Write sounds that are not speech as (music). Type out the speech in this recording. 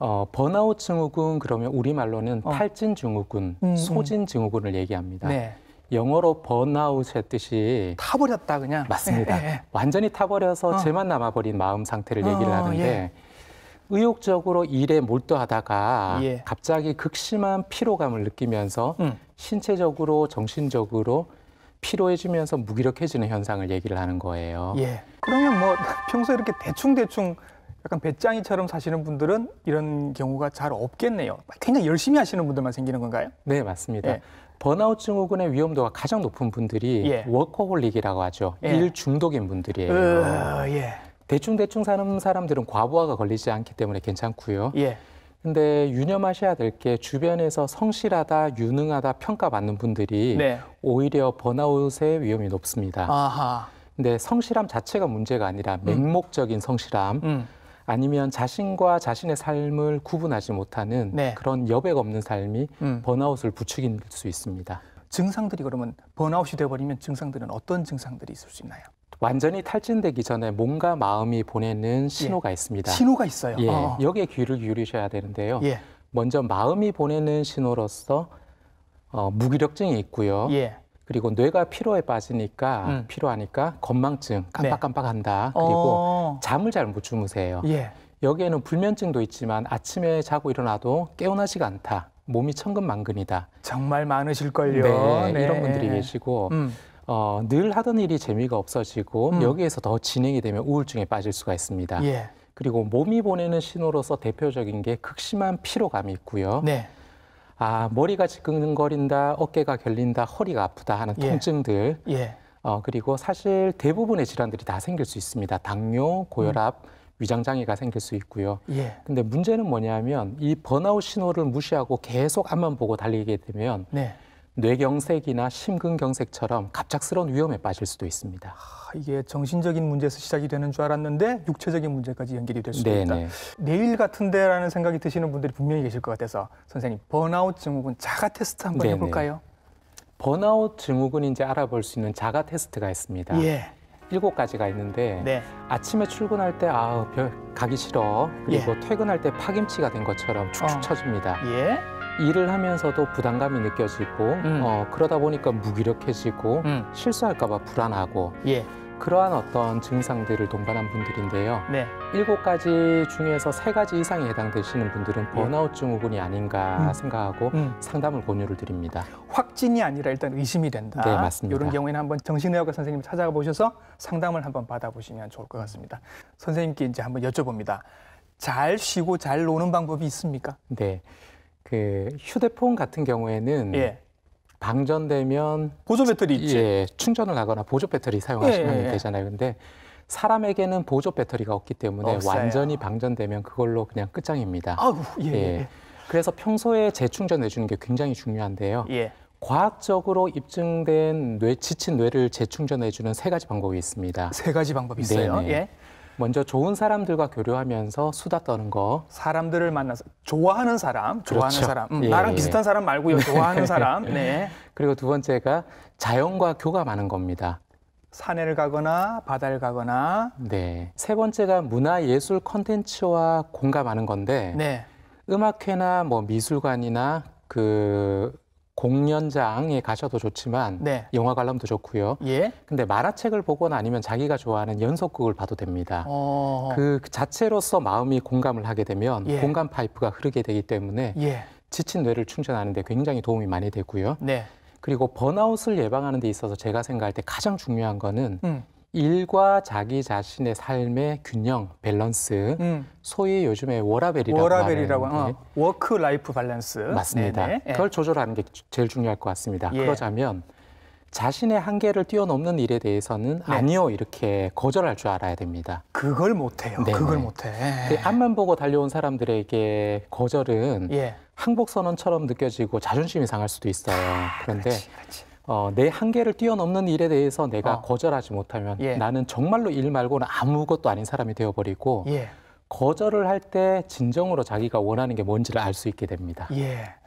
어, 번아웃 증후군 그러면 우리말로는 어. 탈진 증후군, 음, 음, 소진 증후군을 얘기합니다. 네. 영어로 번아웃의 뜻이 타버렸다 그냥 맞습니다. 예, 예. 예. 완전히 타버려서 어. 죄만 남아버린 마음 상태를 얘기를 어, 하는데 예. 의욕적으로 일에 몰두하다가 예. 갑자기 극심한 피로감을 느끼면서 음. 신체적으로 정신적으로 피로해지면서 무기력해지는 현상을 얘기를 하는 거예요. 예. 그러면 뭐 (laughs) 평소에 이렇게 대충 대충 약간 배짱이처럼 사시는 분들은 이런 경우가 잘 없겠네요. 굉장히 열심히 하시는 분들만 생기는 건가요? 네, 맞습니다. 예. 번아웃 증후군의 위험도가 가장 높은 분들이 예. 워커홀릭이라고 하죠. 예. 일 중독인 분들이에요. 으, 예. 대충 대충 사는 사람들은 과부하가 걸리지 않기 때문에 괜찮고요. 예. 근데 유념하셔야 될 게 주변에서 성실하다, 유능하다 평가받는 분들이 네. 오히려 번아웃의 위험이 높습니다. 아하. 근데 성실함 자체가 문제가 아니라 음. 맹목적인 성실함. 음. 아니면 자신과 자신의 삶을 구분하지 못하는 네. 그런 여백 없는 삶이 음. 번아웃을 부추길 수 있습니다. 증상들이 그러면 번아웃이 되어버리면 증상들은 어떤 증상들이 있을 수 있나요? 완전히 탈진되기 전에 몸과 마음이 보내는 예. 신호가 예. 있습니다. 신호가 있어요. 예, 어, 어. 여기에 귀를 기울이셔야 되는데요. 예. 먼저 마음이 보내는 신호로서 어, 무기력증이 있고요. 예. 그리고 뇌가 피로에 빠지니까 음. 피로하니까 건망증, 네. 깜빡깜빡한다. 네. 그리고 어. 잠을 잘 못 주무세요. 예. 여기에는 불면증도 있지만 아침에 자고 일어나도 깨어나지가 않다. 몸이 천근만근이다. 정말 많으실걸요. 네, 네. 이런 분들이 계시고 음. 어, 늘 하던 일이 재미가 없어지고 음. 여기에서 더 진행이 되면 우울증에 빠질 수가 있습니다. 예. 그리고 몸이 보내는 신호로서 대표적인 게 극심한 피로감이 있고요. 네. 아 머리가 지끈거린다, 어깨가 결린다, 허리가 아프다 하는 예. 통증들. 예. 어 그리고 사실 대부분의 질환들이 다 생길 수 있습니다. 당뇨, 고혈압, 음. 위장 장애가 생길 수 있고요. 예. 근데 문제는 뭐냐면 이 번아웃 신호를 무시하고 계속 앞만 보고 달리게 되면 네. 뇌경색이나 심근경색처럼 갑작스러운 위험에 빠질 수도 있습니다. 아, 이게 정신적인 문제에서 시작이 되는 줄 알았는데 육체적인 문제까지 연결이 될수네 있다. 내일 같은데라는 생각이 드시는 분들이 분명히 계실 것 같아서 선생님 번아웃 증후군 자가 테스트 한번 네네. 해볼까요? 번아웃 증후군 이제 알아볼 수 있는 자가 테스트가 있습니다. 예. 일곱 가지가 있는데 네. 아침에 출근할 때 아우 별 가기 싫어 그리고 예. 퇴근할 때 파김치가 된 것처럼 축축 어. 처집니다. 예. 일을 하면서도 부담감이 느껴지고 음. 어, 그러다 보니까 무기력해지고 음. 실수할까봐 불안하고 예. 그러한 어떤 증상들을 동반한 분들인데요. 네. 일곱 가지 중에서 세 가지 이상에 해당되시는 분들은 예. 번아웃 증후군이 아닌가 음. 생각하고 음. 상담을 권유를 드립니다. 확진이 아니라 일단 의심이 된다. 네, 맞습니다. 이런 경우에는 한번 정신의학과 선생님 찾아 보셔서 상담을 한번 받아보시면 좋을 것 같습니다. 선생님께 이제 한번 여쭤봅니다. 잘 쉬고 잘 노는 방법이 있습니까? 네. 그 휴대폰 같은 경우에는 예. 방전되면 보조 배터리 있지. 예, 충전을 하거나 보조 배터리 사용하시면 예, 예. 예. 되잖아요. 근데 사람에게는 보조 배터리가 없기 때문에 없어요. 완전히 방전되면 그걸로 그냥 끝장입니다. 아우, 예. 예. 예 그래서 평소에 재충전해 주는 게 굉장히 중요한데요. 과학적으로 입증된 뇌 지친 뇌를 재충전해 주는 세 가지 방법이 있습니다. 세 가지 방법이 네, 있어요. 네네. 예. 먼저 좋은 사람들과 교류하면서 수다 떠는 거. 사람들을 만나서 좋아하는 사람, 좋아하는 그렇죠. 사람. 음, 예. 나랑 비슷한 사람 말고요. 좋아하는 사람. 네. (laughs) 그리고 두 번째가 자연과 교감하는 겁니다. 산에를 가거나 바다를 가거나 네. 세 번째가 문화 예술 컨텐츠와 공감하는 건데 네. 음악회나 뭐 미술관이나 그 공연장에 가셔도 좋지만 네. 영화 관람도 좋고요. 예. 근데 만화책을 보거나 아니면 자기가 좋아하는 연속극을 봐도 됩니다. 어... 그 자체로서 마음이 공감을 하게 되면 예. 공감 파이프가 흐르게 되기 때문에 예. 지친 뇌를 충전하는 데 굉장히 도움이 많이 되고요. 네. 그리고 번아웃을 예방하는 데 있어서 제가 생각할 때 가장 중요한 거는 음. 일과 자기 자신의 삶의 균형, 밸런스, 음. 소위 요즘에 워라벨이라고 워라벨이라고 하는 어, 워크 라이프 밸런스 맞습니다. 네네. 예. 그걸 조절하는 게 제일 중요할 것 같습니다. 예. 그러자면 자신의 한계를 뛰어넘는 일에 대해서는 네. 아니요 이렇게 거절할 줄 알아야 됩니다. 그걸 못해요. 네네. 그걸 못해. 그 앞만 보고 달려온 사람들에게 거절은 예. 항복 선언처럼 느껴지고 자존심이 상할 수도 있어요. 아, 그런데 그렇지, 그렇지. 어, 내 한계를 뛰어넘는 일에 대해서 내가 어. 거절하지 못하면 예. 나는 정말로 일 말고는 아무것도 아닌 사람이 되어버리고 예. 거절을 할 때 진정으로 자기가 원하는 게 뭔지를 알 수 있게 됩니다. 예.